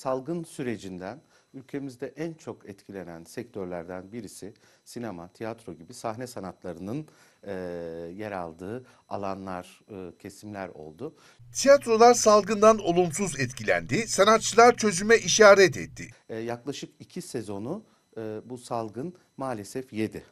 salgın sürecinden ülkemizde en çok etkilenen sektörlerden birisi sinema, tiyatro gibi sahne sanatlarının e, yer aldığı alanlar, e, kesimler oldu. Tiyatrolar salgından olumsuz etkilendi, sanatçılar çözüme işaret etti. E, yaklaşık iki sezonu e, bu salgın maalesef yedi.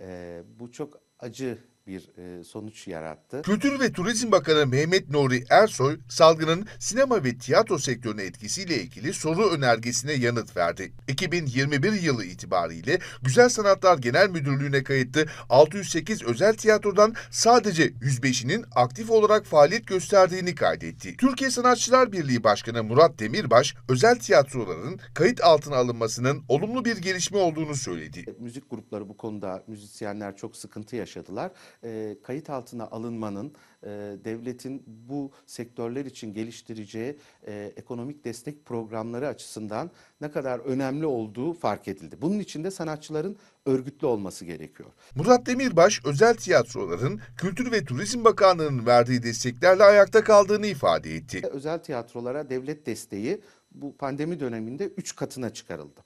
E, bu çok acı bir e, sonuç yarattı. Kültür ve Turizm Bakanı Mehmet Nuri Ersoy, salgının sinema ve tiyatro sektörüne etkisiyle ilgili soru önergesine yanıt verdi. 2021 yılı itibariyle Güzel Sanatlar Genel Müdürlüğü'ne kayıtlı 608 özel tiyatrodan sadece 105'inin aktif olarak faaliyet gösterdiğini kaydetti. Türkiye Sanatçılar Birliği Başkanı Murat Demirbaş, özel tiyatroların kayıt altına alınmasının olumlu bir gelişme olduğunu söyledi. Müzik grupları bu konuda müzisyenler çok sıkıntı yaşadılar e, kayıt altına alınmanın e, devletin bu sektörler için geliştireceği e, ekonomik destek programları açısından ne kadar önemli olduğu fark edildi. Bunun için de sanatçıların örgütlü olması gerekiyor. Murat Demirbaş, özel tiyatroların Kültür ve Turizm Bakanlığı'nın verdiği desteklerle ayakta kaldığını ifade etti. Özel tiyatrolara devlet desteği bu pandemi döneminde 3 katına çıkarıldı.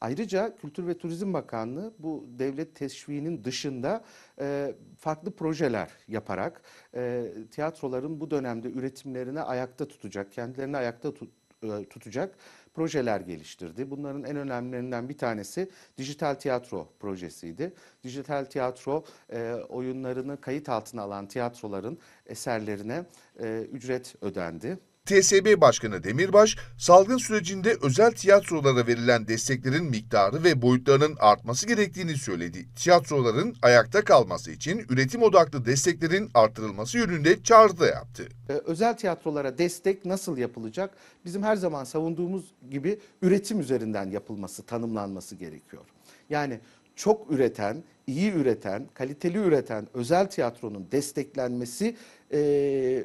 Ayrıca Kültür ve Turizm Bakanlığı bu devlet teşviğinin dışında e, farklı projeler yaparak e, tiyatroların bu dönemde üretimlerine ayakta tutacak, kendilerini ayakta tut, e, tutacak projeler geliştirdi. Bunların en önemlilerinden bir tanesi dijital tiyatro projesiydi. Dijital tiyatro e, oyunlarını kayıt altına alan tiyatroların eserlerine e, ücret ödendi. TSB Başkanı Demirbaş, salgın sürecinde özel tiyatrolara verilen desteklerin miktarı ve boyutlarının artması gerektiğini söyledi. Tiyatroların ayakta kalması için üretim odaklı desteklerin artırılması yönünde çağrıda yaptı. Ee, özel tiyatrolara destek nasıl yapılacak? Bizim her zaman savunduğumuz gibi üretim üzerinden yapılması, tanımlanması gerekiyor. Yani çok üreten, iyi üreten, kaliteli üreten özel tiyatronun desteklenmesi e,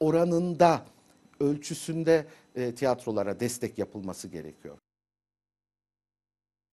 oranında ölçüsünde e, tiyatrolara destek yapılması gerekiyor.